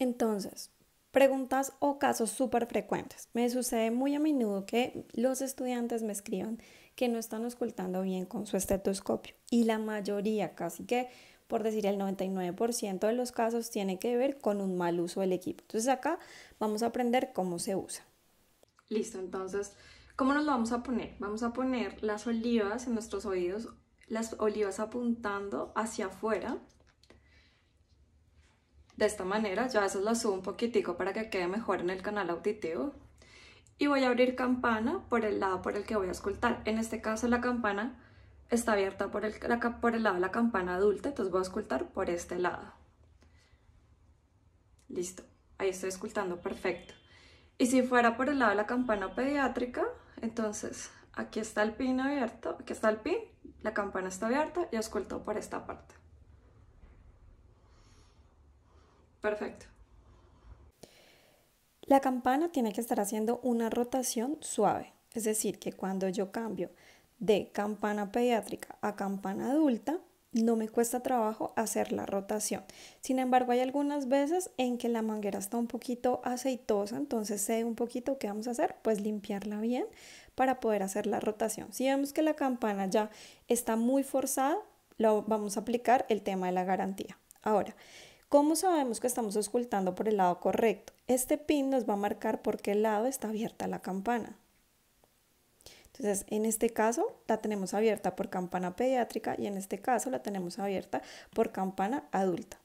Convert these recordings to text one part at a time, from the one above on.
Entonces, preguntas o casos súper frecuentes. Me sucede muy a menudo que los estudiantes me escriban que no están ocultando bien con su estetoscopio y la mayoría, casi que por decir el 99% de los casos, tiene que ver con un mal uso del equipo. Entonces acá vamos a aprender cómo se usa. Listo, entonces, ¿cómo nos lo vamos a poner? Vamos a poner las olivas en nuestros oídos, las olivas apuntando hacia afuera de esta manera, yo a veces lo subo un poquitico para que quede mejor en el canal auditivo. Y voy a abrir campana por el lado por el que voy a escultar. En este caso la campana está abierta por el, por el lado de la campana adulta, entonces voy a escultar por este lado. Listo, ahí estoy escultando perfecto. Y si fuera por el lado de la campana pediátrica, entonces aquí está el pin abierto, aquí está el pin, la campana está abierta y esculto por esta parte. Perfecto. La campana tiene que estar haciendo una rotación suave, es decir, que cuando yo cambio de campana pediátrica a campana adulta, no me cuesta trabajo hacer la rotación. Sin embargo, hay algunas veces en que la manguera está un poquito aceitosa, entonces sé un poquito qué vamos a hacer, pues limpiarla bien para poder hacer la rotación. Si vemos que la campana ya está muy forzada, lo vamos a aplicar el tema de la garantía. Ahora, ¿Cómo sabemos que estamos oscultando por el lado correcto? Este pin nos va a marcar por qué lado está abierta la campana. Entonces, en este caso la tenemos abierta por campana pediátrica y en este caso la tenemos abierta por campana adulta.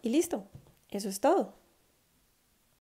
Y listo, eso es todo.